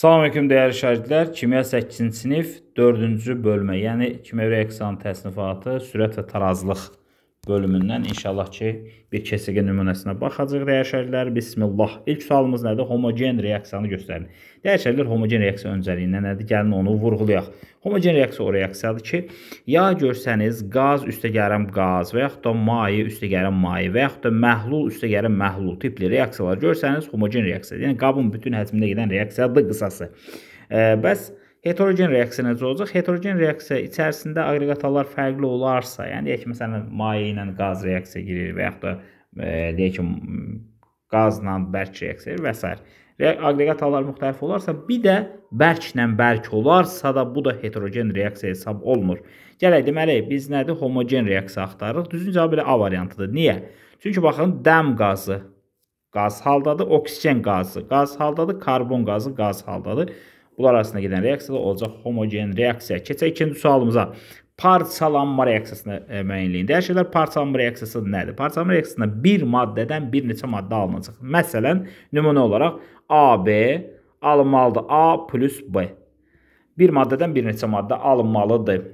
Salam əleykum dəyərli şagirdlər. Kimya 8-ci sinif 4-cü bölmə, yəni kimya reaksiyanın təsnifatı, sürət və tarazlıq bölümündən inşallah ki, bir kəsiqi nümunəsinə baxacaq dəyişərlər. Bismillah. İlk sualımız nədir? Homogen reaksiyanı göstərin. Dəyişərlər homogen reaksiya öncəliyinə nədir? Gəlin onu vurğulayaq. Homogen reaksiya o reaksiyadır ki, ya görsəniz qaz üstəgərəm qaz və yaxud da maye üstəgərəm maye və yaxud da məhlul üstəgərəm məhlul tipli reaksiyalar görsəniz homogen reaksiyadır. Yəni qabın bütün həcmində gedən reaksiyadır qısası. E, bəs heterogen reaksiya necə olacaq? Heterogen reaksiya içərisində aqreqatallar fərqli olarsa, yəni deyək ki, məsələn, maye ilə qaz reaksiya girir və yaxud da e, deyək ki, qazla bərk reaksiya və s. Aqreqatallar müxtəlif olarsa, bir də bərklə bərk olarsa da bu da heterogen reaksiya hesab olunur. Gələk deməli biz nədir? Homogen reaksiya axtarırıq. Düzgün cavab elə A variantıdır. Niyə? Çünki baxın, dəm qazı qaz haldadır, oksigen qazı qaz haldadır, karbon qazı qaz haldadır. Bunlar arasında gedən reaksiya olacaq homogen reaksiya. Keçək ikinci sualımıza. Parçalanma reaksiyasını e, müəyyinləyin. Dəyər şeylər parçalanma reaksiyası nədir? Parçalanma reaksiyasında bir maddədən bir neçə maddə alınacaq. Məsələn, nümunə olaraq AB alınmalıdır A plus B. Bir maddədən bir neçə maddə alınmalıdır.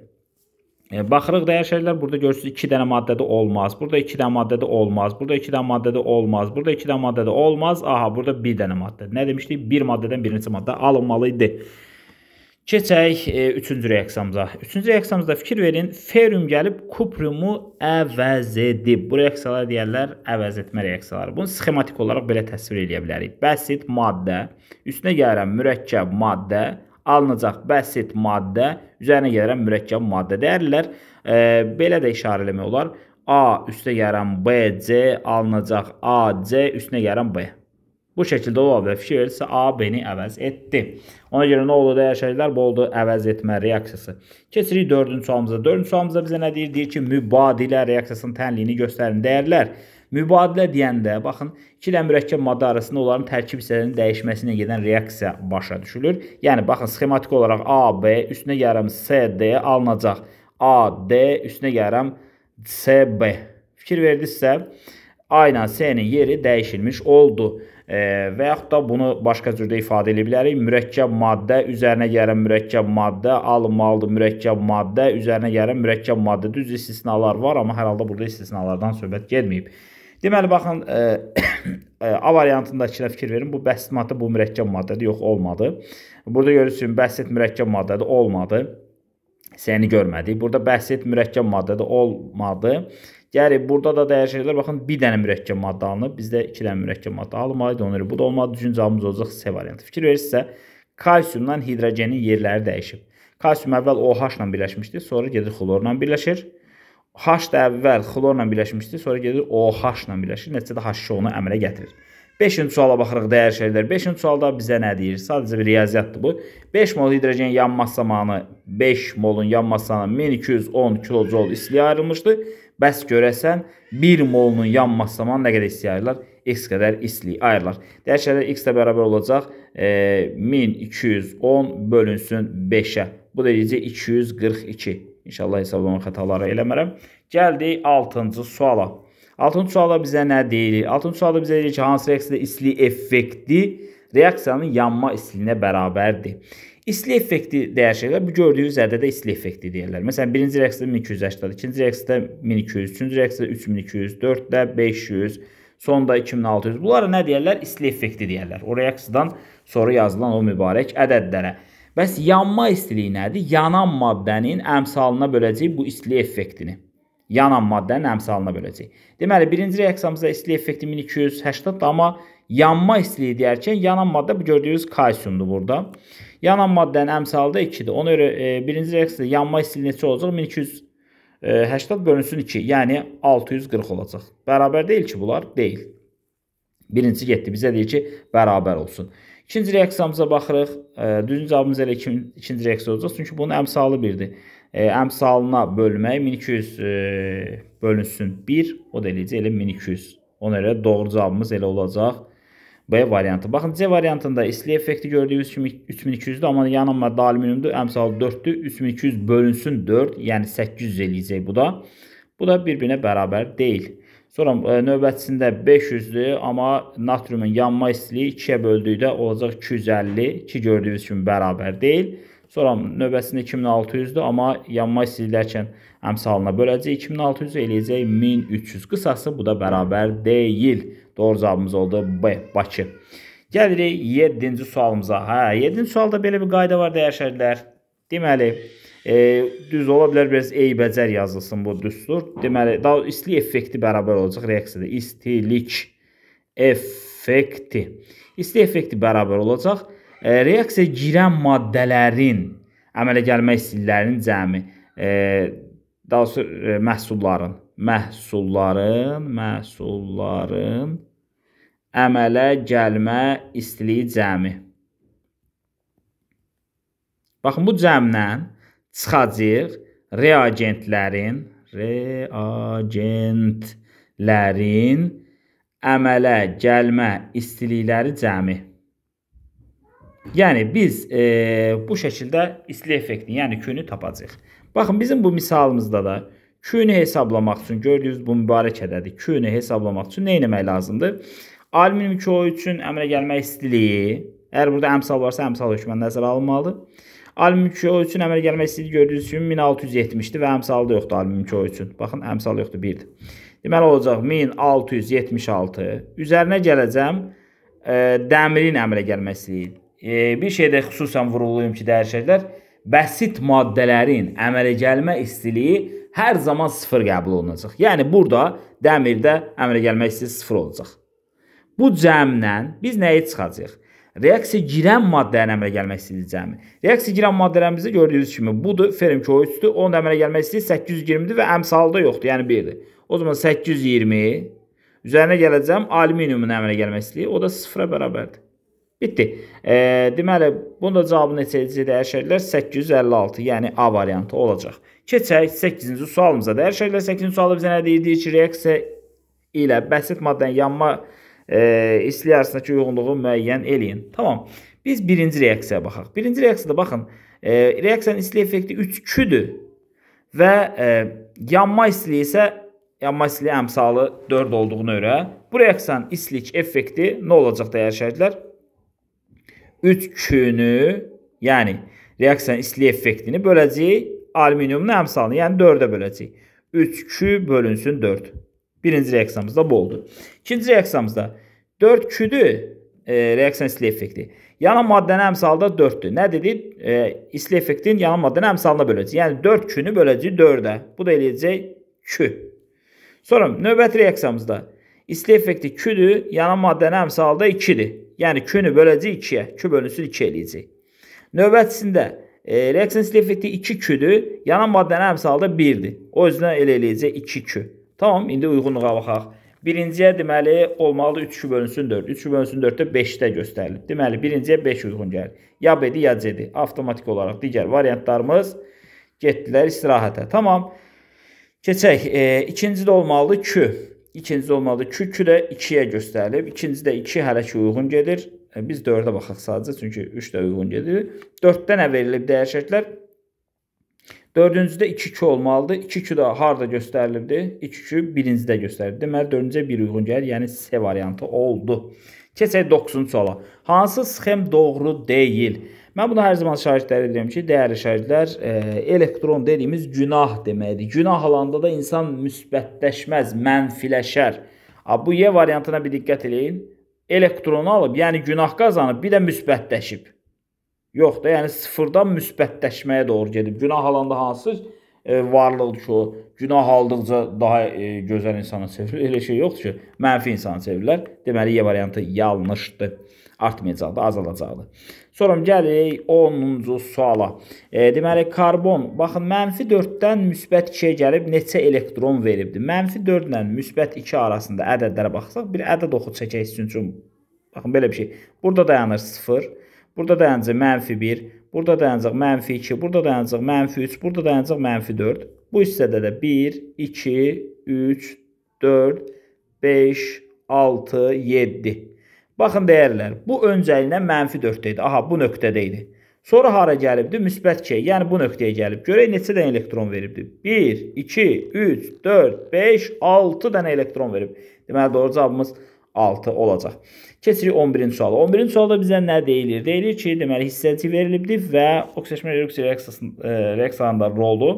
E, baxırıq dəyişərlər. Burada görürsünüz 2 dənə maddədə olmaz. Burada 2 dənə maddədə olmaz. Burada 2 dənə maddədə olmaz. Burada 2 dənə maddədə olmaz. Aha, burada 1 dənə maddədə. Nə demişdik? 1 bir maddədən birinci maddə alınmalı idi. Keçək 3-cü e, reaksiyamıza. 3-cü reaksiyamızda fikir verin. Ferium gəlib kupriumu əvəz edib. Bu reaksiyalar deyərlər əvəz etmə reaksiyaları. Bunu sxematik olaraq belə təsvir edə bilərik. Bəsit maddə, üstünə gələn mürəkkəb maddə, alınacaq bəsit maddə üzərinə gələn mürəkkəb maddə dəyərlər. E, belə də işarə eləmək olar. A üstə gələn B, C alınacaq A, C üstünə gələn B. Bu şəkildə ola bilər. Fikir verirsə A B-ni əvəz etdi. Ona görə nə oldu dəyər şəkillər? Bu oldu əvəz etmə reaksiyası. Keçirik 4-cü sualımıza. 4-cü sualımızda bizə nə deyir? Deyir ki, mübadilə reaksiyasının tənliyini göstərin dəyərlər. Mübadilə deyəndə, baxın, iki ilə mürəkkəb maddə arasında onların tərkib hissələrinin dəyişməsi ilə gedən reaksiya başa düşülür. Yəni, baxın, sxematik olaraq AB üstünə yarım CD alınacaq. AD üstünə yarım CB. Fikir verdinizsə, A ilə C-nin yeri dəyişilmiş oldu. E, və yaxud da bunu başqa cürdə ifadə edə bilərik. Mürəkkəb maddə üzərinə gələn mürəkkəb maddə alınmalıdır. Mürəkkəb maddə üzərinə gələn mürəkkəb maddə düz istisnalar var, amma hər halda burada istisnalardan söhbət getməyib. Deməli, baxın, ə, e, e, A variantındakinə fikir verin. Bu bəsit maddə, bu mürəkkəb maddədir. Yox, olmadı. Burada görürsünüz, bəsit mürəkkəb maddədir, olmadı. Səni görmədik. Burada bəsit mürəkkəb maddədir, olmadı. Gəlir, burada da dəyər şeylər, baxın, bir dənə mürəkkəb maddə alınıb. Bizdə iki dənə mürəkkəb maddə alınmalıydı. Ona görə bu da olmadı. Düzgün cavabımız olacaq C variantı. Fikir verirsə, kalsiumdan hidrogenin yerləri dəyişib. Kalsium əvvəl OH ilə birləşmişdi, sonra gedir xlorla birləşir. H da əvvəl xlorla birləşmişdi, sonra gedir OH ilə birləşir. Nəticədə H2O-nu əmələ gətirir. 5-ci suala baxırıq dəyər şeylər. 5-ci sualda bizə nə deyir? Sadəcə bir riyaziyyatdır bu. 5 mol hidrogen yanma zamanı 5 molun yanma zamanı 1210 kilojol istiyə ayrılmışdı. Bəs görəsən 1 molunun yanma zamanı nə qədər istiyə ayrılar? X qədər istilik ayrılar. Dəyər şeylər X ilə bərabər olacaq e, 1210 bölünsün 5-ə. Bu da necə 242 İnşallah hesablama xətaları eləmərəm. Gəldik 6-cı suala. 6-cı sualda bizə nə deyilir? 6-cı sualda bizə deyir ki, hansı reaksiyada isli effekti reaksiyanın yanma isliyinə bərabərdir. İsli effekti dəyişikliklər bu gördüyünüz zərdə də isli effekti deyirlər. Məsələn, birinci reaksiyada 1280, ikinci reaksiyada 1200, üçüncü reaksiyada 3200, dörddə 500, sonda 2600. Bunlara nə deyirlər? İsli effekti deyirlər. O reaksiyadan sonra yazılan o mübarək ədədlərə. Bəs yanma istiliyi nədir? Yanan maddənin əmsalına böləcəyik bu istilik effektini. Yanan maddənin əmsalına böləcəyik. Deməli, birinci reaksiyamızda istilik effekti 1280-dir, amma yanma istiliyi deyərkən yanan maddə bu gördüyünüz kalsiumdur burada. Yanan maddənin əmsalı da 2-dir. Ona görə e, birinci reaksiyada yanma istiliyi neçə olacaq? 1280 e, bölünsün 2, yəni 640 olacaq. Bərabər deyil ki, bunlar deyil. Birinci getdi, bizə deyir ki, bərabər olsun. İkinci reaksiyamıza baxırıq. Düzgün cavabımız elə ikinci reaksiya olacaq. Çünki bunun əmsalı birdir. Əmsalına bölmək 1200 e, bölünsün 1. O da eləcə elə 1200. Ona görə doğru cavabımız elə olacaq. B variantı. Baxın C variantında isli effekti gördüyünüz kimi 3200-dür, amma yanılma da alüminiumdur. Əmsal 4-dür. 3200 bölünsün 4, yəni 800 eləyəcək bu da. Bu da bir-birinə bərabər deyil. Sonra e, növbətçisində 500-dür, amma natriumun yanma istiliyi 2-yə böldükdə olacaq 250 ki, gördüyünüz kimi bərabər deyil. Sonra növbəsində 2600-dür, amma yanma istiliyilərkən əmsalına böləcək 2600 eləyəcək 1300. Qısası bu da bərabər deyil. Doğru cavabımız oldu B, Bakı. Gəlirik 7-ci sualımıza. Hə, 7-ci sualda belə bir qayda var dəyər şəhərlər. Deməli, E, düz ola bilər biraz eybəcər yazılsın bu düstur. Deməli, daha isti effekti bərabər olacaq reaksiyada. İstilik effekti. İsti effekti bərabər olacaq. E, reaksiyaya girən maddələrin əmələ gəlmə istillərinin cəmi, e, daha sonra e, məhsulların, məhsulların, məhsulların əmələ gəlmə istiliyi cəmi. Baxın bu cəmlə çıxacaq reagentlərin reagentlərin əmələ gəlmə istilikləri cəmi. Yəni biz e, bu şəkildə istilik effektini, yəni Q-nü tapacağıq. Baxın bizim bu misalımızda da Q-nü hesablamaq üçün gördüyünüz bu mübarək ədədir. Q-nü hesablamaq üçün nə etmək lazımdır? Alüminium KO üçün əmələ gəlmə istiliyi, əgər burada əmsal varsa, əmsal hökmən nəzərə alınmalıdır. Alümkü o üçün əmələ gəlmək istəyir gördüyünüz kimi 1670-dir və əmsalı da yoxdur alümkü o üçün. Baxın, əmsalı yoxdur, 1-dir. Deməli olacaq 1676. Üzərinə gələcəm e, dəmirin əmələ gəlmək istəyir. E, bir şeydə xüsusən vurğulayım ki, dəyişəklər bəsit maddələrin əmələ gəlmə istiliyi hər zaman sıfır qəbul olunacaq. Yəni burada dəmirdə əmələ gəlmək istiliyi sıfır olacaq. Bu cəmlə biz nəyi çıxacağıq? reaksiya girən maddələrin əmələ gəlmək istəyilir cəmi. Reaksiya girən maddələrimizdə gördüyünüz kimi budur, ferm KO3-dür, onun əmələ gəlmək istəyir 820-dir və əmsalı da yoxdur, yəni 1-dir. O zaman 820 üzərinə gələcəm alüminiumun əmələ gəlmək istəyir, o da 0-a bərabərdir. Bitdi. E, deməli, bunun da cavabı neçə edəcək dəyişərlər? 856, yəni A variantı olacaq. Keçək 8-ci sualımıza. Dəyişərlər 8-ci sualı bizə nə deyir? Deyir ki, reaksiya ilə bəsit maddənin yanma maddələridir e, istilik arasındakı uyğunluğu müəyyən eləyin. Tamam. Biz birinci reaksiyaya baxaq. Birinci reaksiyada baxın, e, reaksiyanın istilik effekti 3-2-dür və e, yanma istiliyi isə yanma istiliyi əmsalı 4 olduğuna görə bu reaksiyanın istilik effekti nə olacaq dəyər şəhidlər? 3-2-nü, yəni reaksiyanın istilik effektini böləcəyik alüminiumun əmsalını, yəni 4-ə böləcəyik. 3-2 bölünsün 4. Birinci reaksiyamız da bu oldu. İkinci reaksiyamızda 4Q-dür e, reaksiyanın isli effekti. Yanan maddənin əmsalı da 4-dür. Nə E, isli effektin yanan maddənin əmsalına böləcəyik. Yəni 4Q-nü böləcəyik Bu da eləyəcək Q. Sonra növbəti reaksiyamızda isli effekti q yanan maddənin əmsalı da 2-dir. Yəni Q-nü böləcəyik 2-yə. Q bölünsün 2 eləyəcəyik. Növbətisində e, reaksiyanın isli effekti 2 q yanan maddənin əmsalı da 1 O yüzden elə eləyəcək 2Q. Tamam, indi uyğunluğa baxaq. Birinciyə deməli olmalıdır 3-2 bölünsün 4. 3-2 bölünsün 4-də 5-də göstərilib. Deməli birinciyə 5 uyğun gəlir. Ya B-dir, ya C-dir. Avtomatik olaraq digər variantlarımız getdilər istirahətə. Tamam. Keçək. E, ikinci də olmalıdır Q. İkinci də olmalıdır Q. Q də 2-yə göstərilib. İkinci də 2 hələ ki uyğun gedir. E, biz 4-ə baxaq sadəcə, çünki 3 də uyğun gedir. 4-də nə verilib dəyər şərtlər? Dördüncüdə 2-2 olmalıdır. 2-2 də harda göstərilibdir? 2-2 birincidə göstərilibdir. Deməli, dördüncə bir uyğun gəlir. Yəni, C variantı oldu. Keçək 9-cu suala. Hansı sxem doğru deyil? Mən bunu hər zaman şahidlər edirəm ki, dəyərli şahidlər, e, elektron dediyimiz günah deməkdir. Günah alanda da insan müsbətləşməz, mənfiləşər. Bu Y variantına bir diqqət eləyin. Elektronu alıb, yəni günah qazanıb, bir də müsbətləşib. Yox da, yəni sıfırdan müsbətləşməyə doğru gedib. Günah alanda hansı e, varlıqdır ki, o günah aldıqca daha e, gözəl insana çevrilir. Elə şey yoxdur ki, mənfi insana çevrilir. Deməli, Y variantı yanlışdır. Artmayacaqdır, azalacaqdır. Sonra gəlirik 10-cu suala. E, deməli, karbon, baxın, mənfi 4-dən müsbət 2-yə gəlib neçə elektron veribdir? Mənfi 4 ilə müsbət 2 arasında ədədlərə baxsaq, bir ədəd oxu çəkək sizin üçün. Baxın, belə bir şey. Burada dayanır 0. Burada dayanacaq mənfi 1, burada dayanacaq mənfi 2, burada dayanacaq mənfi 3, burada dayanacaq mənfi 4. Bu hissədə də 1, 2, 3, 4, 5, 6, 7. Baxın dəyərlər, bu öncəlinə mənfi 4-də idi. Aha, bu nöqtədə idi. Sonra hara gəlibdi? Müsbət K, yəni bu nöqtəyə gəlib. Görək neçə dənə elektron veribdi? 1, 2, 3, 4, 5, 6 dənə elektron verib. Deməli, doğru cavabımız 6. 6 olacaq. Keçirik 11-ci suala. 11-ci sualda bizə nə deyilir? Deyilir ki, deməli hissəcik verilibdir və oksidalaşma reaksiyasında e, rolu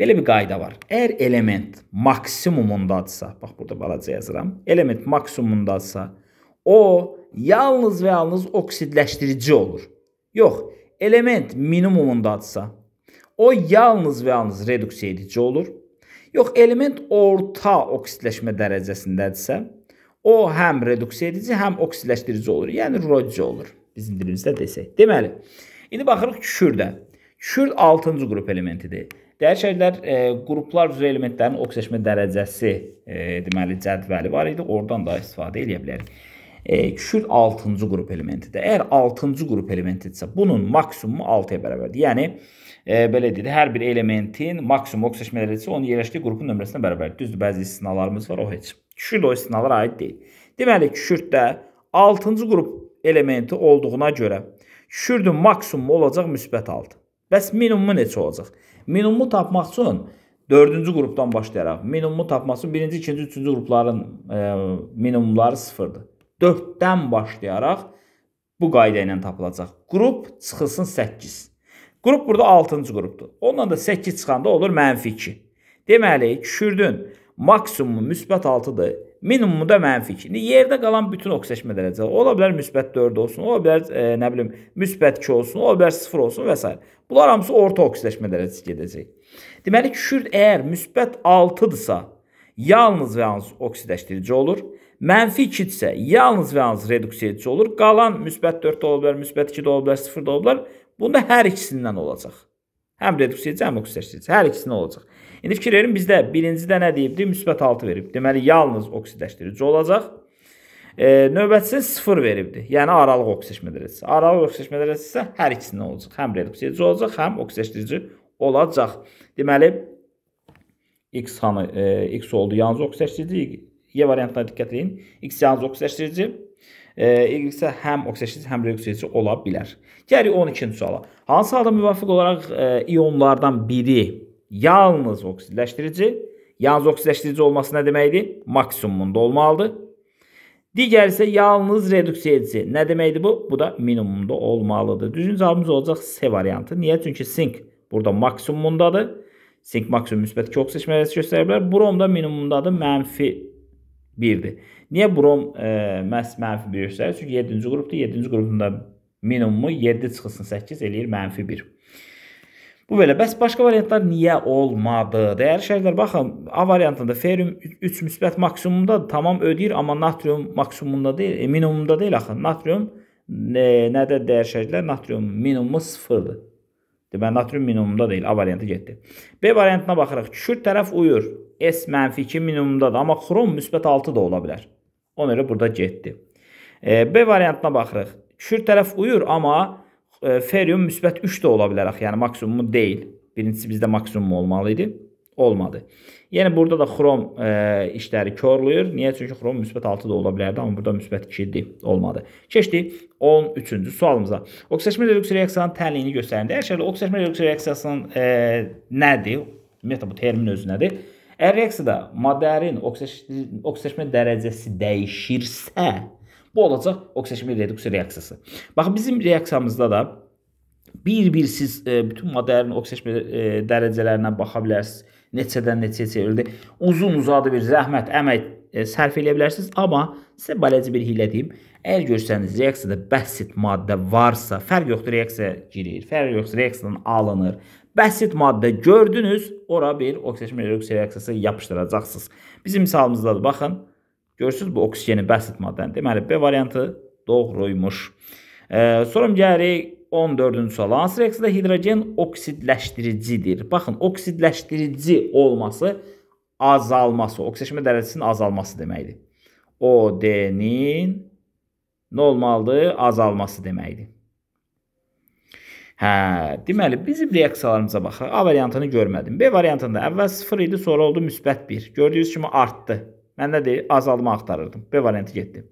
belə bir qayda var. Əgər element maksimumundadsa, bax burada balaca yazıram. Element maksimumundadsa, o yalnız və yalnız oksidləşdirici olur. Yox, element minimumundadsa, o yalnız və yalnız reduksiya edici olur. Yox, element orta oksidləşmə dərəcəsindədirsə, o həm reduksiya edici, həm oksidləşdirici olur. Yəni rodici olur bizim dilimizdə desək. Deməli, indi baxırıq kükürddə. Kükürd 6-cı qrup elementidir. Dəyər şəhərlər e, qruplar üzrə elementlərin oksidləşmə dərəcəsi e, deməli cədvəli var idi. Oradan da istifadə edə bilərik. E, kükürd 6-cı qrup elementidir. Əgər 6-cı qrup elementidirsə, bunun maksimumu 6-ya bərabərdir. Yəni e, belə deyək, hər bir elementin maksimum oksidaşma dərəcəsi onun yerləşdiyi qrupun nömrəsinə bərabərdir. Düzdür, bəzi istisnalarımız var, o heç. Kükürt o istisnalara aid deyil. Deməli, kükürtdə 6-cı qrup elementi olduğuna görə kükürdün maksimumu olacaq müsbət 6. Bəs minimumu neçə olacaq? Minimumu tapmaq üçün dördüncü qrupdan başlayaraq minimumu tapmaq üçün birinci, ikinci, üçüncü qrupların e, minimumları sıfırdır. Dörddən başlayaraq bu qayda ilə tapılacaq. Qrup çıxılsın 8. Qrup burada 6-cı qrupdur. Ondan da 8 çıxanda olur mənfi 2. Deməli, küşürdün maksimumu müsbət 6-dır, minimumu da mənfi 2. İndi yerdə qalan bütün oksidaşma dərəcələri ola bilər müsbət 4 olsun, ola bilər e, nə bilim müsbət 2 olsun, ola bilər 0 olsun və s. Bunlar hamısı orta oksidaşma dərəcəsi gedəcək. Deməli, küşürd əgər müsbət 6-dırsa, yalnız və yalnız oksidaşdirici olur. Mənfi 2 isə yalnız və yalnız reduksiya edici olur. Qalan müsbət 4 də ola bilər, müsbət 2 də ola bilər, 0 da ola bilər. Bunda hər ikisindən olacaq. Həm reduksiyacı, həm oksidləşdirici. Hər ikisindən olacaq. İndi fikir verin, bizdə birincidə nə deyibdi? Müsbət 6 verib. Deməli, yalnız oksidləşdirici olacaq. E, növbətçisi 0 veribdi. Yəni, aralıq oksidləşmə dərəcəsi. Aralıq oksidləşmə dərəcəsi isə hər ikisindən olacaq. Həm reduksiyacı olacaq, həm oksidləşdirici olacaq. Deməli, X, hanı, e, X oldu yalnız oksidləşdirici. Y variantına diqqət edin. X yalnız oksidləşdirici. Y-isə həm oksidativ, həm reduksiyaçı ola bilər. Gəlirik 12-ci suala. Hansı halda müvafiq olaraq e, ionlardan biri yalnız oksidləşdirici, yalnız oksidləşdirici olması nə deməkdir? Maksimumunda olmalıdır. Digər isə yalnız reduksiya edici. Nə deməkdir bu? Bu da minimumda olmalıdır. Düzgün cavabımız olacaq C variantı. Niyə? Çünki sink burada maksimumundadır. Sink maksimum müsbət 2 oksidaş mərhələsi göstərə bilər. Brom da minimumundadır, mənfi 1-dir. Niyə brom e, məhz mənfi 1 göstərir? Çünki 7-ci qrupdur. 7-ci qrupun da minimumu 7 çıxılsın 8 eləyir mənfi 1. Bu belə. Bəs başqa variantlar niyə olmadı? Dəyərli şəhərlər, baxın, A variantında ferium 3 müsbət maksimumdadır, tamam ödəyir, amma natrium maksimumda deyil, e, minimumda deyil axı. Natrium e, nədə dəyər şəhərlər? Natrium minimumu 0-dır. Deməli, natrium minimumda deyil, A variantı getdi. B variantına baxırıq. Kükürt tərəf uyur. S mənfi 2 minimumdadır, amma xrom müsbət 6 da ola bilər. Ona görə burada getdi. E, B variantına baxırıq. Kür tərəf uyur, amma e, ferium müsbət 3 də ola bilər. Yəni, maksimumu deyil. Birincisi bizdə maksimum olmalı idi. Olmadı. Yəni, burada da xrom e, işləri körlüyür. Niyə? Çünki xrom müsbət 6 da ola bilərdi, amma burada müsbət 2-dir. Olmadı. Keçdik 13-cü sualımıza. Oksidaşmə reduks reaksiyanın təliyini göstərində. Əşərli, oksidaşmə reduks reaksiyasının e, nədir? Ümumiyyətlə, bu termin özü nədir? Əreksiyada maddələrin oksidaşmə dərəcəsi dəyişirsə, bu olacaq oksidaşmə reduksiya reaksiyası. Bax bizim reaksiyamızda da bir-bir siz e, bütün maddələrin oksidaşmə e, dərəcələrinə baxa bilərsiniz. Neçədən neçəyə çevrildi. Uzun-uzadı bir zəhmət, əmək e, sərf eləyə bilərsiniz, amma sizə balaca bir hiylə deyim. Əgər görsəniz reaksiyada bəsit maddə varsa, fərq yoxdur reaksiya girir, fərq yoxdur reaksiyadan alınır. Bəsit maddə gördünüz, ora bir oksigenmelerik reaksiyası yapışdıracaqsınız. Bizim misalımızda da baxın, görürsünüz bu oksigeni bəsit maddənin. Deməli B variantı doğruymuş. E, sonra gəlirik 14-cü suala. Hansı reaksiyada hidrogen oksidləşdiricidir? Baxın, oksidləşdirici olması azalması, oksidləşmə dərəcəsinin azalması deməkdir. OD-nin nə olmalıdır? Azalması deməkdir. Hə, deməli bizim reaksiyalarımıza baxırıq. A variantını görmədim. B variantında əvvəl 0 idi, sonra oldu müsbət 1. Gördüyünüz kimi artdı. Mən də deyir, azalma axtarırdım. B variantı getdi.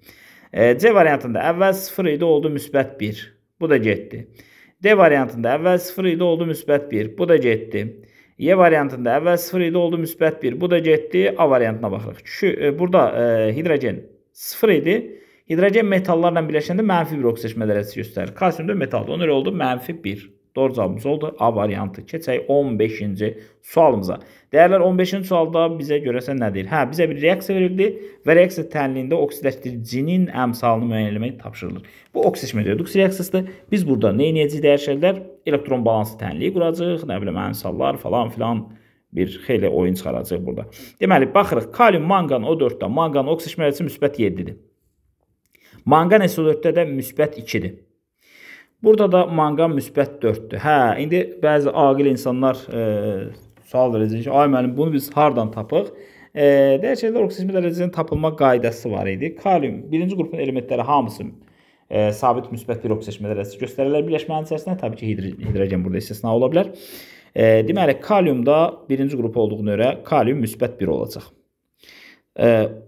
E, C variantında əvvəl 0 idi, oldu müsbət 1. Bu da getdi. D variantında əvvəl 0 idi, oldu müsbət 1. Bu da getdi. Y variantında əvvəl 0 idi, oldu müsbət 1. Bu da getdi. A variantına baxırıq. Çünki e, burada e, hidrogen 0 idi. Hidrogen metallarla birləşəndə mənfi bir oksiləşmə dərəcəsi göstərir. Kalsium da metaldır. Ona görə oldu mənfi 1. Doğru cavabımız oldu A variantı. Keçək 15-ci sualımıza. Dəyərlər 15-ci sualda bizə görəsən nədir? Hə, bizə bir reaksiya verildi və reaksiya tənliyində oksidləşdiricinin əmsalını müəyyən etmək tapşırılır. Bu oksidləşmə reduks reaksiyasıdır. Biz burada nə edəcəyik dəyişərlər? Elektron balansı tənliyi quracağıq, nə bilim əmsallar falan filan bir xeyli oyun çıxaracağıq burada. Deməli, baxırıq, kalium mangan O4-də mangan oksidləşmə reaksiyası müsbət 7-dir. Manqan S4-də də müsbət 2-dir. Burada da manqan müsbət 4-dür. Hə, indi bəzi aqil insanlar e, sual verəcək ki, ay müəllim, bunu biz hardan tapıq? E, Dəyərçəkdə oksizmi dərəcəsinin tapılma qaydası var idi. Kalium birinci qrupun elementləri hamısı e, sabit müsbət bir oksizmi dərəcəsi göstərirlər birləşmənin içərisində. Təbii ki, hidro hidrogen burada istisna ola bilər. E, deməli, kaliumda birinci qrup olduğuna görə kalium müsbət 1 olacaq.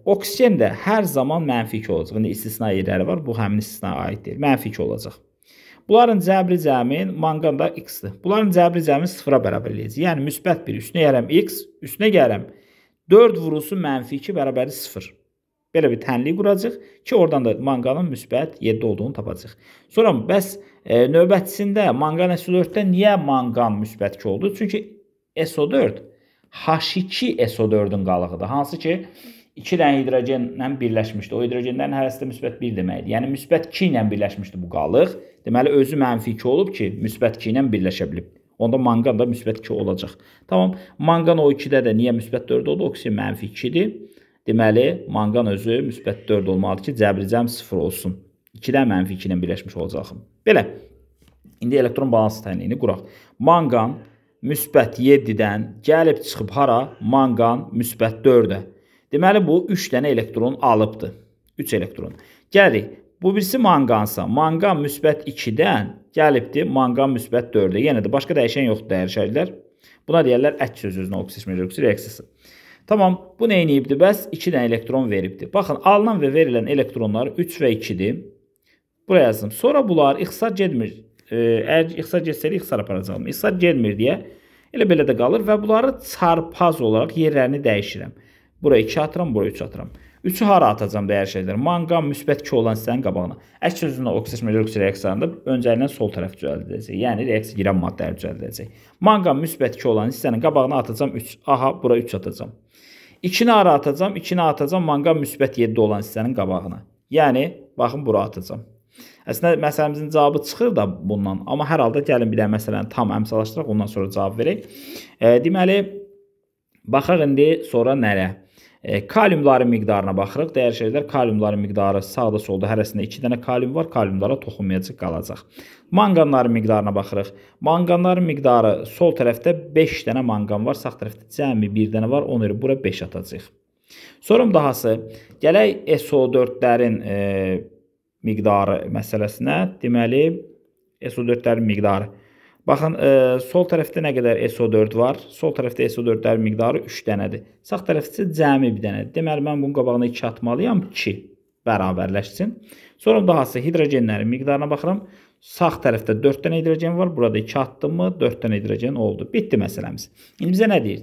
Oksigen də hər zaman mənfi 2 olacaq. İndi istisna yerləri var, bu həmin istisnaya aid deyil. Mənfi 2 olacaq. Bunların cəbri cəmin manqan da x-dir. Bunların cəbri cəmin sıfıra bərabər eləyəcək. Yəni müsbət 1 üstünə gələm x, üstünə gələm 4 vurulsun mənfi 2 bərabəri 0. Belə bir tənlik quracaq ki, oradan da manqanın müsbət 7 olduğunu tapacaq. Sonra bəs e, növbətçisində manqan SO4-də niyə manqan müsbət 2 oldu? Çünki SO4 H2 SO4-ün qalığıdır. Hansı ki, 2 dənə hidrogenlə birləşmişdi. O hidrogenlərin hərəsi də müsbət 1 deməkdir. Yəni müsbət 2 ilə birləşmişdi bu qalıq. Deməli özü mənfi 2 olub ki, müsbət 2 ilə birləşə bilib. Onda manqan da müsbət 2 olacaq. Tamam. Manqan o 2-də də niyə müsbət 4 oldu? Oksigen mənfi 2-dir. Deməli manqan özü müsbət 4 olmalıdır ki, cəbricəm 0 olsun. 2-də mənfi 2 ilə birləşmiş olacaq. Belə. İndi elektron balans tənliyini quraq. Manqan müsbət 7-dən gəlib çıxıb hara? Manqan müsbət 4-ə. Deməli bu 3 dənə elektron alıbdı. 3 elektron. Gəlirik. Bu birisi manqansa, manqan müsbət 2-dən gəlibdi manqan müsbət 4-ə. Yenə də başqa dəyişən yoxdur dəyər şəhidlər. Buna deyərlər ək söz özünə oksismir reaksiyası. Tamam, bu nə edibdi? Bəs 2 dənə elektron veribdi. Baxın, alınan və verilən elektronlar 3 və 2-dir. Buraya yazdım. Sonra bunlar ixtisar getmir. Əgər ixtisar getsəli ixtisar aparacağam. İxtisar getmir deyə elə belə də qalır və bunları çarpaz olaraq yerlərini dəyişirəm. Buraya 2 atıram, buraya 3 atıram. 3-ü hara atacam dəyər şeylər? Manqan müsbət 2 olan hissənin qabağına. Əks sözündə oksidasyonluq reaksiyasında öncəlindən sol tərəf düzəldiləcək. Yəni reaksiya girən maddələr düzəldiləcək. Manqan müsbət 2 olan hissənin qabağına atacam 3. Aha, bura 3 atacam. 2-ni hara atacam? 2-ni atacam manqan müsbət 7 olan hissənin qabağına. Yəni baxın bura atacam. Əslində məsələmizin cavabı çıxır da bundan, amma hər halda gəlin bir də məsələni tam əmsallaşdıraq, ondan sonra cavab verək. E, deməli baxaq indi sonra nəyə? E, kaliumların miqdarına baxırıq. Dəyərçəklər kaliumların miqdarı sağda solda hərəsində 2 dənə kalium var. Kaliumlara toxunmayacaq qalacaq. Manqanların miqdarına baxırıq. Manqanların miqdarı sol tərəfdə 5 dənə manqan var, sağ tərəfdə cəmi 1 dənə var. Ona görə bura 5 atacağıq. Sonra dahası gələk SO4-lərin e, miqdarı məsələsinə. Deməli SO4-lərin miqdarı Baxın, e, sol tərəfdə nə qədər SO4 var? Sol tərəfdə SO4-lər miqdarı 3 dənədir. Sağ tərəfdə cəmi 1 dənədir. Deməli, mən bunun qabağına 2 atmalıyam ki, bərabərləşsin. Sonra dahası hidrogenlərin miqdarına baxıram. Sağ tərəfdə 4 dənə hidrogen var. Burada 2 atdım mı, 4 dənə hidrogen oldu. Bitdi məsələmiz. İndi bizə nə deyir?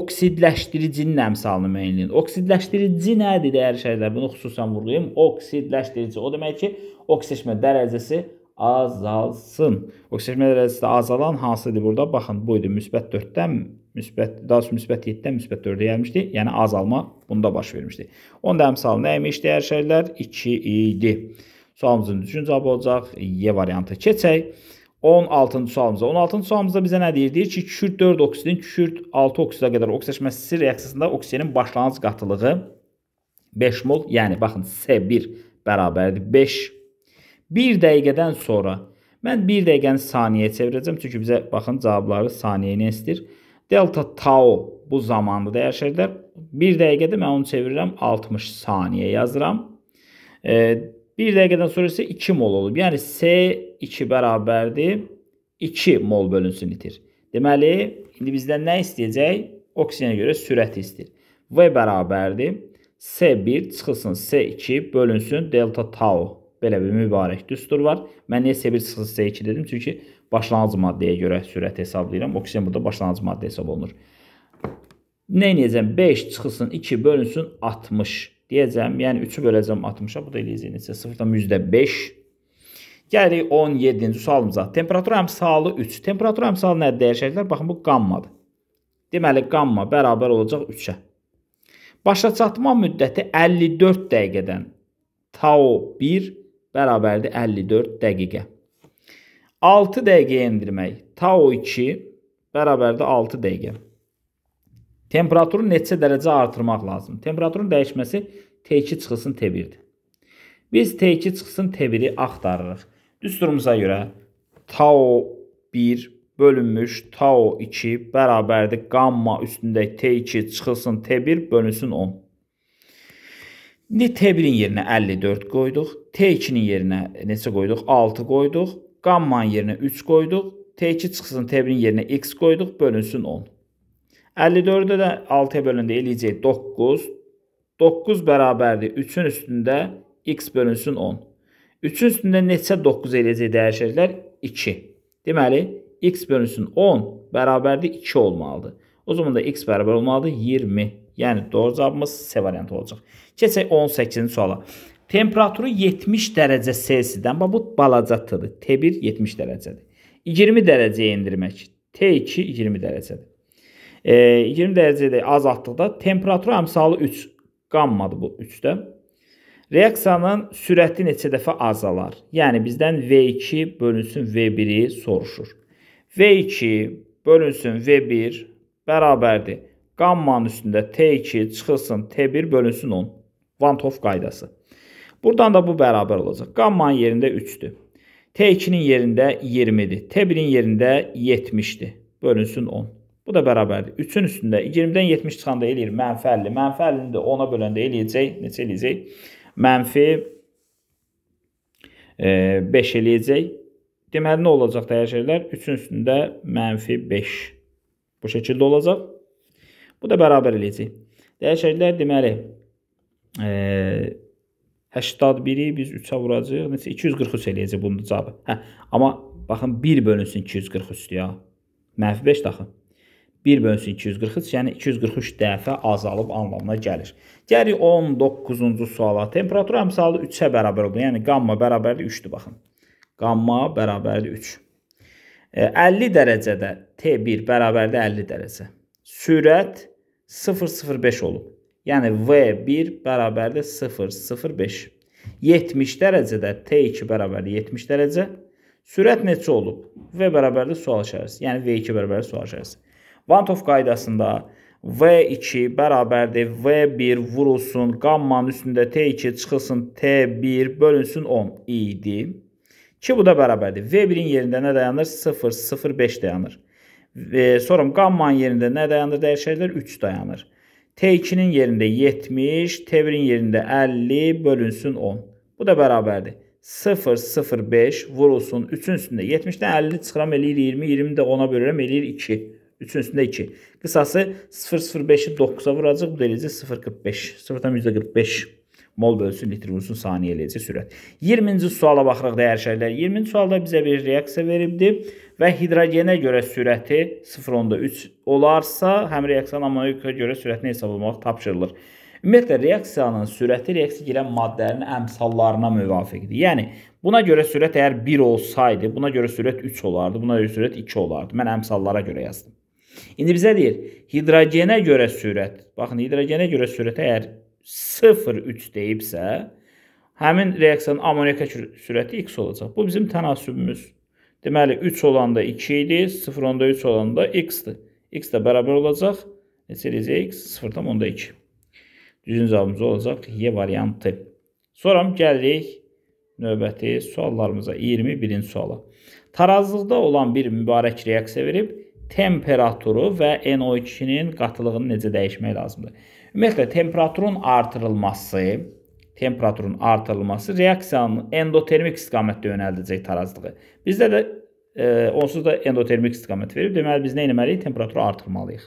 Oksidləşdiricinin əmsalını müəyyənləyin. Oksidləşdirici nədir, dəyərli şəhərlər? Bunu xüsusən vurğulayım. Oksidləşdirici. O demək ki, oksidləşmə dərəcəsi azalsın. Oksigen dərəcəsi azalan hansıdır burada? Baxın, bu idi müsbət 4-dən müsbət daha doğrusu müsbət 7-dən müsbət 4-ə gəlmişdi. Yəni azalma bunda baş vermişdi. Onun da əmsalı nə imiş dəyər şərhlər 2 idi. Sualımızın düzgün cavabı olacaq E variantı. Keçək 16-cı sualımıza. 16-cı sualımızda bizə nə deyir? Deyir ki, kükürt 4 oksidin kükürt 6 oksida qədər oksidləşməsi reaksiyasında oksigenin başlanğıc qatılığı 5 mol, yəni baxın S1 bərabərdir 5 1 dəqiqədən sonra mən 1 dəqiqəni saniyəyə çevirəcəm, çünki bizə baxın cavabları saniyə ilə istəyir. Delta tau bu zamanı dəyişirlər. 1 dəqiqədə mən onu çevirirəm 60 saniyə yazıram. 1 e, dəqiqədən sonra isə 2 mol olub. Yəni S2 bərabərdir 2 mol bölünsün litir. Deməli, indi bizdən nə istəyəcək? Oksigenə görə sürət istəyir. V bərabərdir S1 çıxılsın S2 bölünsün delta tau belə bir mübarək düstur var. Mən niyə C1 C2 dedim? Çünki başlanğıc maddəyə görə sürət hesablayıram. Oksigen burada başlanğıc maddə hesab olunur. Nə edəcəm? 5 çıxılsın, 2 bölünsün 60 deyəcəm. Yəni 3-ü böləcəm 60-a. Bu da eləyəcək neçə? 0.5. Gəlirik 17-ci sualımıza. Temperatura əmsalı 3. Temperatura əmsalı nədir dəyişəcəklər? Baxın bu qammadır. Deməli qamma bərabər olacaq 3-ə. Başa çatma müddəti 54 dəqiqədən tau 1 bərabərdir 54 dəqiqə. 6 dəqiqəyə endirmək. Tau 2 bərabərdir 6 dəqiqə. Temperaturu neçə dərəcə artırmaq lazım? Temperaturun dəyişməsi T2 çıxılsın T1-dir. Biz T2 çıxsın T1-i axtarırıq. Düsturumuza görə tau 1 bölünmüş tau 2 bərabərdir qamma üstündəki T2 çıxılsın T1 bölünsün 10. İndi T1-in yerinə 54 qoyduq. T2-nin yerinə neçə qoyduq? 6 qoyduq. Qammanın yerinə 3 qoyduq. T2 çıxsın T1-in yerinə x qoyduq, bölünsün 10. 54-də də 6-ya bölündə eləyəcək 9. 9 bərabərdir 3-ün üstündə x bölünsün 10. 3-ün üstündə neçə 9 eləyəcək dəyişəcəklər? 2. Deməli, x bölünsün 10 bərabərdir 2 olmalıdır. O zaman da x bərabər olmalıdır 20. Yəni doğru cavabımız C variantı olacaq. Keçək 18-ci suala. Temperaturu 70 dərəcə Selsidən, bu balacadır. T1 70 dərəcədir. 20 dərəcəyə endirmək. T2 20 dərəcədir. E, 20 dərəcədə azaltdıqda temperaturu əmsalı 3 qammadır bu 3-də. Reaksiyanın sürəti neçə dəfə azalar? Yəni bizdən V2 bölünsün V1-i soruşur. V2 bölünsün V1 bərabərdir. Qammanın üstündə T2 çıxılsın, T1 bölünsün 10. Vantov qaydası. Buradan da bu bərabər olacaq. Qammanın yerində 3-dür. T2-nin yerində 20-dir. T1-in yerində 70-dir. Bölünsün 10. Bu da bərabərdir. 3-ün üstündə 20-dən 70 çıxanda eləyir mənfi 50. Mənfi 50-ni də 10-a böləndə eləyəcək. Neçə eləyəcək? Mənfi 5 e, eləyəcək. Deməli nə olacaq dəyər şeylər? 3-ün üstündə mənfi 5. Bu şəkildə olacaq. Bu da bərabər eləyəcək. Dəyişəklər deməli e, 81-i biz 3-ə vuracağıq. Neçə 243 eləyəcək bunun cavabı. Hə, amma baxın 1 bölünsün 243-dür ya. Mənfi 5 daxı. 1 bölünsün 243, yəni 243 dəfə azalıb anlamına gəlir. Gəlir 19-cu suala. Temperatura əmsalı 3-ə bərabər olur. Yəni qamma bərabərdir 3-dür baxın. Qamma bərabərdir 3. 50 dərəcədə T1 bərabərdə 50 dərəcə. Sürət 0,05 olub. Yəni V1 bərabərdə 0,05. 70 dərəcədə T2 bərabərdə 70 dərəcə. Sürət neçə olub? V bərabərdə sual işarəsi. Yəni V2 bərabərdə sual işarəsi. Vantov qaydasında V2 bərabərdir V1 vurulsun, qammanın üstündə T2 çıxılsın, T1 bölünsün 10 idi. Ki bu da beraberdi. V1'in yerinde ne dayanır? 0, 0, 5 dayanır. E, sorum gamma'nın yerinde ne dayanır? Değer şeyler 3 dayanır. T2'nin yerinde 70, T1'in yerinde 50 bölünsün 10. Bu da beraberdi. 0, 0, 5 vurulsun. 3'ün üstünde 70'den 50 çıkaram eləyir 20, 20 də 10-a bölürəm eləyir 2. 3'ün üstünde 2. Qısası 0, 0, 5'i 9'a vuracaq. Bu da eləyəcək 0, 45. 0-45. mol bölsün litr vurulsun saniyə eləyəcək sürət. 20-ci suala baxırıq dəyər şərlər. 20-ci sualda bizə bir reaksiya veribdi və hidrogenə görə sürəti 0.3 olarsa, həm reaksiyanın ammonika görə sürətini hesablamaq tapşırılır. Ümumiyyətlə reaksiyanın sürəti reaksiya girən maddələrin əmsallarına müvafiqdir. Yəni buna görə sürət əgər 1 olsaydı, buna görə sürət 3 olardı, buna görə sürət 2 olardı. Mən əmsallara görə yazdım. İndi bizə deyir, hidrogenə görə sürət. Baxın, hidrogenə görə sürət əgər 0,3 deyibsə, həmin reaksiyanın amoniyaka sürəti x olacaq. Bu bizim tənasübümüz. Deməli, 3 olanda 2 idi, 0 onda 3 olanda x-dir. x də bərabər olacaq. Neçə eləyəcək x? 0,2. Düzün cavabımız olacaq Y variantı. Sonra gəlirik növbəti suallarımıza, 21-ci suala. Tarazlıqda olan bir mübarək reaksiya verib, temperaturu və NO2-nin qatılığını necə dəyişmək lazımdır? Ümumiyyətlə temperaturun artırılması, temperaturun artırılması reaksiyanın endotermik istiqamətdə yönəldəcək tarazlığı. Bizdə də e, onsuz da endotermik istiqamət verib. Deməli biz nə etməliyik? Temperaturu artırmalıyıq.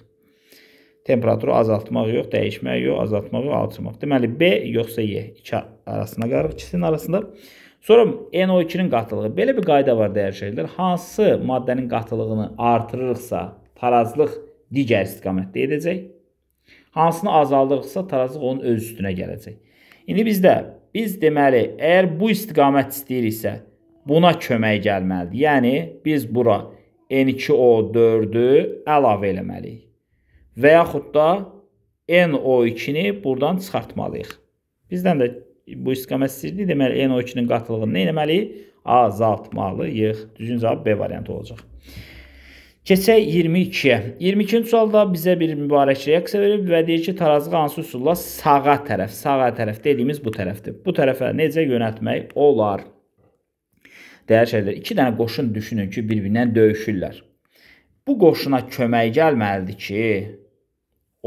Temperaturu azaltmaq yox, dəyişmək yox, azaltmaq yox, artırmaq. Deməli B yoxsa Y iki arasına qarışıq, ikisinin arasında. Sonra NO2-nin qatılığı. Belə bir qayda var dəyər şeylər. Hansı maddənin qatılığını artırırıqsa, tarazlıq digər istiqamətdə edəcək. Hansını azaldırıqsa tarazlıq onun öz üstünə gələcək. İndi bizdə biz deməli, əgər bu istiqamət istəyiriksə, buna kömək gəlməlidir. Yəni biz bura N2O4-ü əlavə eləməliyik. Və yaxud da NO2-ni buradan çıxartmalıyıq. Bizdən də bu istiqamət istəyirdi. Deməli NO2-nin qatılığını nə etməliyik? Azaltmalıyıq. Düzgün cavab B variantı olacaq. Keçək 22-yə. 22-ci sualda bizə bir mübarək reaksiya verib və deyir ki, tarazı hansı üsulla sağa tərəf, sağa tərəf dediyimiz bu tərəfdir. Bu tərəfə necə yönəltmək olar? Dəyər şeylər, iki dənə qoşun düşünün ki, bir-birindən döyüşürlər. Bu qoşuna kömək gəlməlidir ki,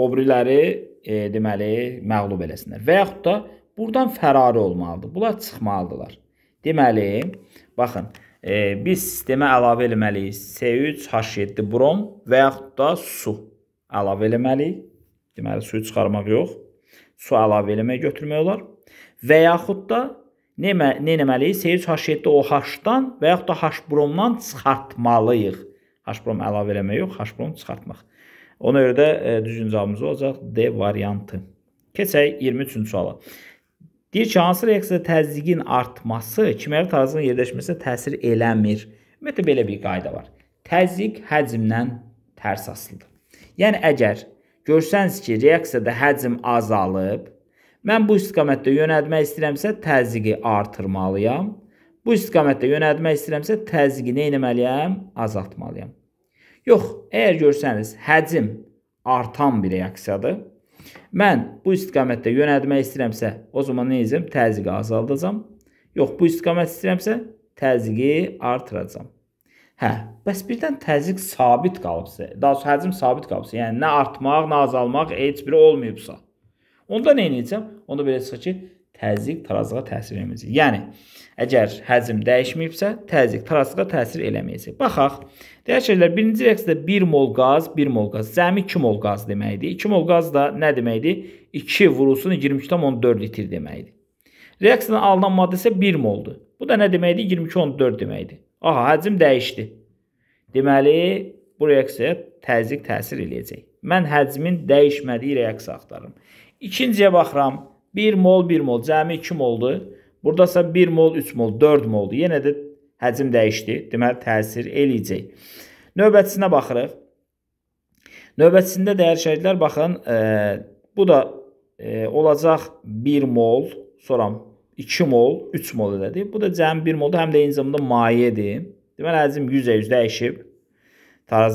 obriləri e, deməli məğlub eləsinlər. Və yaxud da buradan fərari olmalıdır. Bunlar çıxmalıdırlar. Deməli, baxın, e, biz sistemə əlavə eləməliyik C3H7 brom və yaxud da su əlavə eləməliyik. Deməli, suyu çıxarmaq yox, su əlavə eləmək götürmək olar. Və yaxud da nə eləməliyik? C3H7OH-dan və yaxud da H-bromdan çıxartmalıyıq. H-brom əlavə eləmək yox, H-brom çıxartmaq. Ona görə də e, düzgün cavabımız olacaq D variantı. Keçək 23-cü suala. Deyir ki, hansı reaksiyada təzyiqin artması kimyəvi tarazlığın yerləşməsinə təsir eləmir. Ümumiyyətlə belə bir qayda var. Təzyiq həcmdən tərs asılıdır. Yəni əgər görsəniz ki, reaksiyada həcm azalıb, mən bu istiqamətdə yönəlmək istəyirəmsə təzyiqi artırmalıyam. Bu istiqamətdə yönəlmək istəyirəmsə təzyiqi nə etməliyəm? Azaltmalıyam. Yox, əgər görsəniz həcm artan bir reaksiyadır, Mən bu istiqamətdə yönəlmək istəyirəmsə, o zaman nə edəcəm? Təzyiqi azaldacam. Yox, bu istiqamət istəyirəmsə, təzyiqi artıracam. Hə, bəs birdən təzyiq sabit qalıbsa, daha doğrusu həcm sabit qalıbsa, yəni nə artmaq, nə azalmaq heç biri olmayıbsa, onda nə edəcəm? Onda belə çıxır ki, təzyiq tarazlığa təsir eləməyəcək. Yəni əgər həcm dəyişməyibsə, təzyiq tarazlığa təsir eləməyəcək. Baxaq. Dəyişikliklər birinci reaksiyada 1 mol qaz, 1 mol qaz, cəmi 2 mol qaz deməkdir. 2 mol qaz da nə deməkdir? 2 vurulsun 22.4 litr deməkdir. Reaksiyadan alınan maddə isə 1 moldur. Bu da nə deməkdir? 22.4 deməkdir. Aha, həcm dəyişdi. Deməli, bu reaksiyaya təzyiq təsir eləyəcək. Mən həcmin dəyişmədiyi reaksiya axtarıram. İkinciyə baxıram. 1 mol 1 mol cəmi 2 moldur. Buradasa 1 mol 3 mol 4 moldur. Yenə də həcm dəyişdi. Deməli təsir eləyəcək. Növbətçisinə baxırıq. Növbətçisində dəyər şərtlər baxın, e, bu da e, olacaq 1 mol, sonra 2 mol, 3 mol elədi. Bu da cəmi 1 moldur. Həm də eyni zamanda mayedir. Deməli həcm 100-ə 100 dəyişib tarz,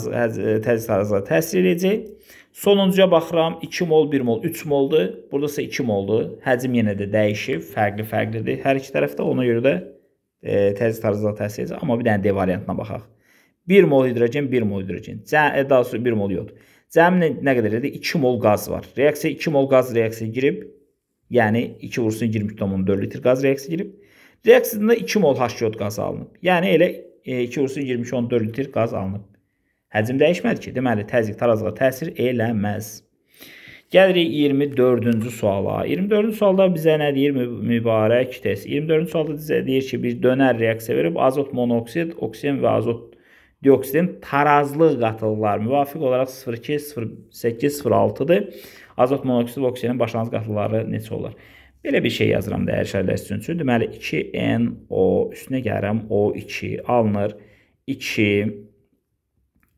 təzyiq tarzına təsir edəcək. Sonuncuya baxıram 2 mol, 1 mol, 3 moldur. Burada isə 2 moldur. Həcm yenə də dəyişib, fərqli-fərqlidir hər iki tərəfdə. Ona görə də təzyiq tarzına təsir edəcək. Amma bir dənə D variantına baxaq. 1 mol hidrogen, 1 mol hidrogen. Cə, daha sonra 1 mol yod. Cəmi nə qədər idi? 2 mol qaz var. Reaksiya 2 mol qaz reaksiyaya girib, yəni 2 vursun 23,4 litr qaz reaksiyaya girib. Reaksiyadan da 2 mol H yod qaz alınıb. Yəni elə 2 vursun 23,4 litr qaz alınıb. Həcm dəyişmədi ki, deməli təzyiq tarazlığa təsir eləməz. Gəlirik 24-cü suala. 24-cü sualda bizə nə deyir mübarək test? 24-cü sualda bizə deyir ki, bir dönər reaksiya verib azot monoksid, oksigen və azot dioksidin tarazlıq qatılılar müvafiq olaraq 0,2, 0,8, 0,6-dır. Azot monoksid və oksigenin başlanğıc qatılıları neçə olar? Belə bir şey yazıram dəyər şərlər üçün. Çünki deməli 2NO üstünə gəlirəm O2 alınır. 2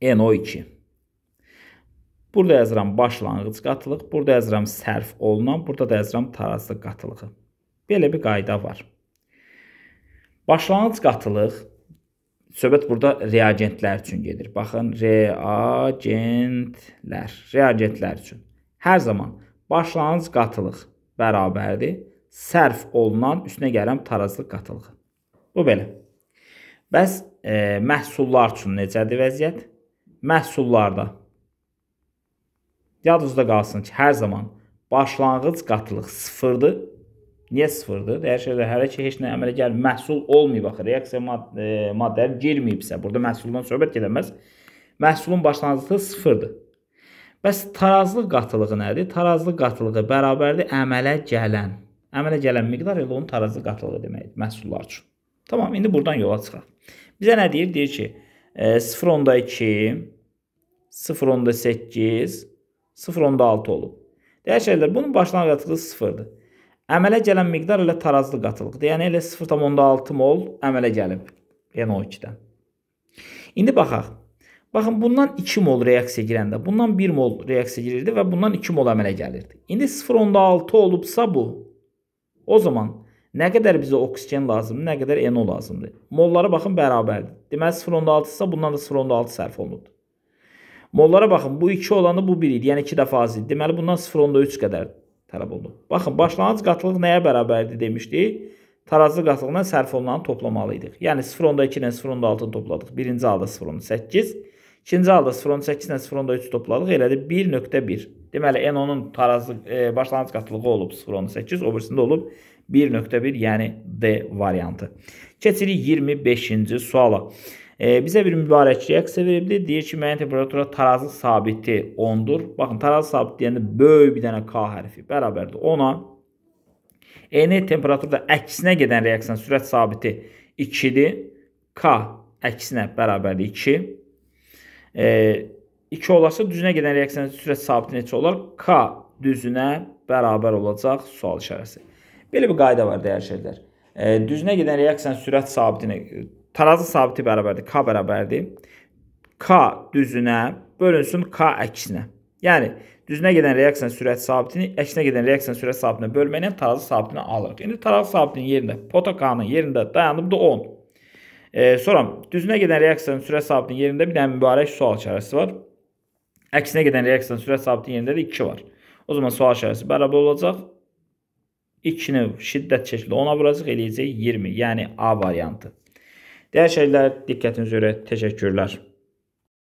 NO2. Burada yazıram başlanğıc qatılıq, burada yazıram sərf olunan, burada da yazıram tarazlı qatılığı. Belə bir qayda var. Başlanğıc qatılıq söhbət burada reagentlər üçün gedir. Baxın, reagentlər, reagentlər üçün. Hər zaman başlanğıc qatılıq bərabərdir sərf olunan üstünə gələn tarazlı qatılığı. Bu belə. Bəs e, məhsullar üçün necədir vəziyyət? məhsullarda yadınızda qalsın ki, hər zaman başlanğıc qatılıq sıfırdır. Niyə sıfırdır? Dəyər şeydə hələ ki, heç nə əmələ gəlmir, məhsul olmayıb axı, reaksiya mad e, maddələri girməyibsə, burada məhsuldan söhbət gedəməz. Məhsulun başlanğıcı sıfırdır. Bəs tarazlıq qatılığı nədir? Tarazlıq qatılığı bərabərdir əmələ gələn. Əmələ gələn miqdar elə onun tarazlıq qatılığı deməkdir məhsullar üçün. Tamam, indi buradan yola çıxaq. Bizə nə deyir? Deyir ki, 0.2, 0.8, 0.6 olub. Dəyişərlər, bunun başlanğıc qatılığı 0-dır. Əmələ gələn miqdar elə tarazlı qatılıqdır. Yəni elə 0.6 mol əmələ gəlib NO2-dən. Yəni İndi baxaq. Baxın, bundan 2 mol reaksiya girəndə, bundan 1 mol reaksiya girirdi və bundan 2 mol əmələ gəlirdi. İndi 0.6 olubsa bu, o zaman Nə qədər bizə oksigen lazımdır, nə qədər NO lazımdır. Mollara baxın bərabərdir. Deməli 0.6 isə bundan da 0.6 sərf olunubdur. Mollara baxın, bu 2 olanda bu 1 idi, yəni 2 dəfə az idi. Deməli bundan 0.3 qədər tələb olunub. Baxın, başlanğıc qatlıq nəyə bərabərdir demişdik? Tarazlı qatlığına sərf olunanı toplamalı idik. Yəni 0.2 ilə 0.6-nı topladıq. Birinci halda 0.8, ikinci halda 0.8 ilə 0.3 topladıq, elədi 1.1. Deməli NO-nun tarazlı e, başlanğıc qatlığı olub 0.8, o birisində olub 1.1 yəni D variantı. Keçirik 25-ci suala. E, bizə bir mübarək reaksiya verildi. Deyir ki, müəyyən temperatura tarazı sabiti 10-dur. Baxın, tarazı sabit deyəndə böyük bir dənə K hərfi bərabərdir. Ona eyni temperaturda əksinə gedən reaksiyanın sürət sabiti 2-dir. K əksinə bərabərdir 2. E, 2 olarsa düzünə gedən reaksiyanın sürət sabiti neçə olar? K düzünə bərabər olacaq sual işarəsi. Belə bir qayda var dəyər şeylər. E, düzünə gedən reaksiyanın sürət sabitinə e, tarazı sabiti bərabərdir, k bərabərdir. K düzünə bölünsün k əksinə. Yəni düzünə gedən reaksiyanın sürat sabitini əksinə gedən reaksiyanın sürat sabitinə bölməklə tarazı sabitini alırıq. İndi tarazı sabitinin yerində potokanın yerində dayanıb da 10. E, sonra düzünə gedən reaksiyanın sürət sabitinin yerində bir dənə mübarək sual işarəsi var. Əksinə gedən reaksiyanın sürat sabitinin yerində də 2 var. O zaman sual işarəsi bərabər olacaq İlk növ şiddət şəkildə ona vuracaq, eləyəcək 20. Yəni A variantı. Dəyər şeylər, diqqətiniz görə təşəkkürlər.